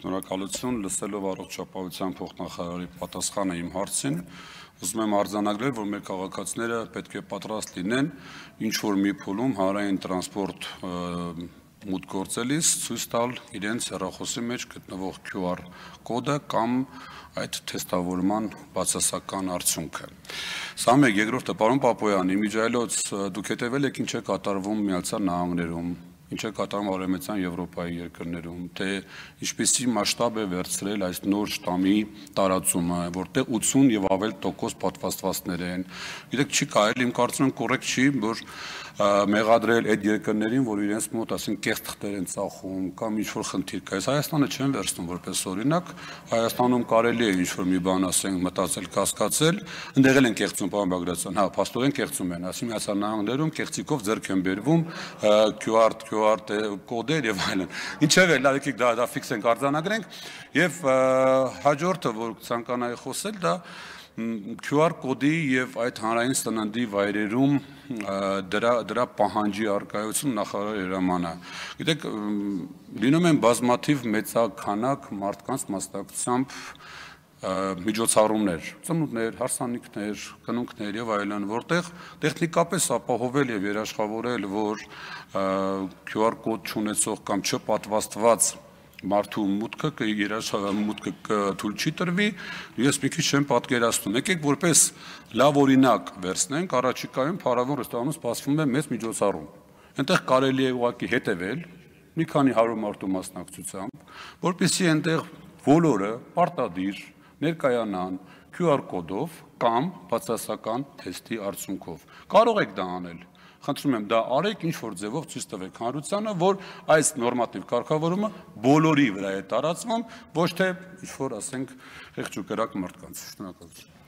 Շնորհակալություն լսելով առողջապահության փոխնախարարի պատասխանը իմ հարցին, ուզում եմ արձանագրել, որ մեր քաղաքացիները պետք է պատրաստ լինեն ինչ որ մի փուլում հանրային տրանսպորտ մուտ գործելիս ցույց տալ իրենց հեռախոսի մեջ գտնվող QR կոդը կամ այդ թեստավորման բացասական արդյունքը։ Սա մեկ, երկրորդը, պարոն Պապոյան, իմիջայլոց դուք հետևել եք ինչ է կատարվում Միացյալ Նահանգներում ինչ է կատարում Արևմտյան Եվրոպայի երկրներում, թե ինչպեսի մասշտաբ է վերցրել այս նոր շտամի տարածումը, որտեղ 80 եւ ավել տոկոս պատվաստվածներ են։ Գիտեք, չի կարելի, իմ կարծում եմ կոռեկտ չի, որ մեղադրել այդ երկրներին, որ իրենց մոտ, ասենք, կեղծ թղթեր են ծախում կամ ինչ որ խնդիր կա։ Այս Հայաստանը չեն վերցնում որպես օրինակ, Հայաստանում կարելի է ինչ որ մի բան ասենք, մտածել, կասկածել, ընդեղել են կեղծում պարոն Բագրատյան, հա, փաստորեն են կեղծում են, ասի միացյալ նահանգներում կեղծիկով ձեռք են բերվում QR QR կոդեր եւ այլն։ Ինչևէ, լավ եկեք դա դա ֆիքս ենք արձանագրենք եւ հաջորդը, որ ցանկանայի խոսել, դա QR կոդի եւ այդ հանրային ստանդի վայրերում դրա դրա պահանջի արկայություն նախարարի հրամանը։ Գիտեք, լինում են բազմաթիվ մեծականակ մարդկանց մասնակցությամբ միջոցառումներ, ծնունդներ, հարսանիքներ, կնունքներ եւ այլն, որտեղ տեխնիկապես ապահովել եւ երաշխավորել, որ QR կոդ չունեցող կամ չպատվաստված չպ մարդու մուտքը կերաս մուտքը թույլ չի տրվի ես մի քիչ չեմ պատկերացնում եկեք որպես լավ օրինակ վերցնենք առաջիկայում փարավոն ռեստորանում սպասվում է մեծ միջոցառում այնտեղ կարելի է ուղակի հետևել մի քանի 100 մարդու մասնակցությամբ որպեսզի այնտեղ բոլորը պարտադիր ներկայանան QR կոդով կամ բացասական թեստի արդյունքով կարող եք դա անել Խնդրում եմ դա արեք, ինչ որ ձևով ցույց տվեք հանրությանը, որ այս նորմատիվ կարգավորումը բոլորի վրա է տարածվում, ոչ թե ինչ որ ասենք ղեղջ ու կրակ մարդկանց։ Շնորհակալություն։